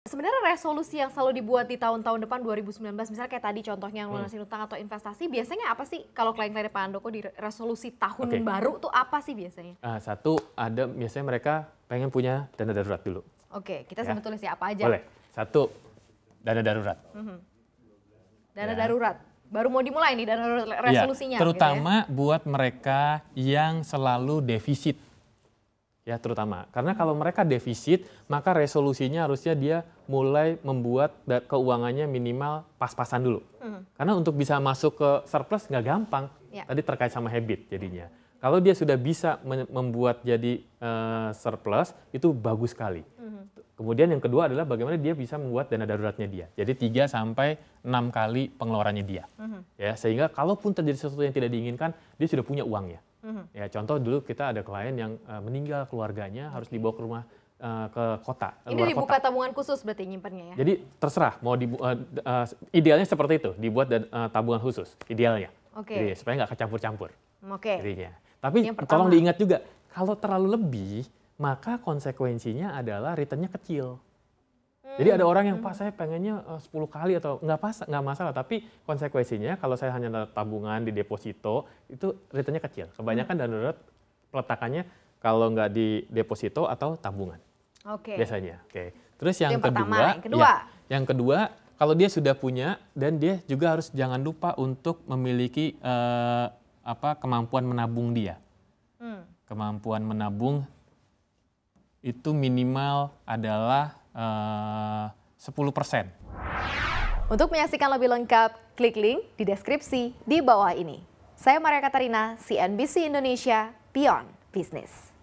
Sebenarnya resolusi yang selalu dibuat di tahun-tahun depan 2019, misalnya kayak tadi contohnya yang hmm. lunasin utang atau investasi, biasanya apa sih kalau klien-klien Pak Andoko di resolusi tahun okay. baru tuh apa sih biasanya? Uh, satu, ada biasanya mereka pengen punya dana darurat dulu. Oke, okay, kita ya. tulis ya aja. Boleh. Satu, dana darurat. Mm -hmm. Dana ya. darurat. Baru mau dimulai nih dana resolusinya. Iya, gitu ya, terutama gitu ya. buat mereka yang selalu defisit ya terutama karena kalau mereka defisit maka resolusinya harusnya dia mulai membuat keuangannya minimal pas-pasan dulu mm. karena untuk bisa masuk ke surplus nggak gampang yeah. tadi terkait sama habit jadinya kalau dia sudah bisa membuat jadi uh, surplus itu bagus sekali mm. kemudian yang kedua adalah bagaimana dia bisa membuat dana daruratnya dia jadi 3 sampai enam kali pengeluarannya dia -hmm. ya sehingga kalaupun terjadi sesuatu yang tidak diinginkan dia sudah punya uangnya hmm Ya contoh dulu kita ada klien yang uh, meninggal keluarganya okay. harus dibawa ke rumah uh, ke kota. Eh, Ini luar dibuka kota. tabungan khusus berarti nyimpannya ya? Jadi terserah mau dibu- uh, uh, idealnya seperti itu dibuat dan, uh, tabungan khusus idealnya. Oke. Okay. supaya nggak kecampur-campur. Oke. Okay. Tapi tolong diingat juga kalau terlalu lebih maka konsekuensinya adalah returnnya kecil. Jadi ada orang yang hmm. pas saya pengennya 10 eh, kali atau nggak pas nggak masalah tapi konsekuensinya kalau saya hanya tabungan di deposito itu returnnya kecil. Kebanyakan hmm. darurat peletakannya kalau nggak di deposito atau tabungan. Oke. Okay. Biasanya. Oke. Okay. Terus yang, yang kedua, pertama, yang kedua. Ya, yang kedua kalau dia sudah punya dan dia juga harus jangan lupa untuk memiliki uh, apa kemampuan menabung dia. Hmm. Kemampuan menabung itu minimal adalah Eh, uh, 10%. Untuk menyaksikan lebih lengkap, klik link di deskripsi di bawah ini. Saya Maria Katarina, CNBC Indonesia, Beyond Business.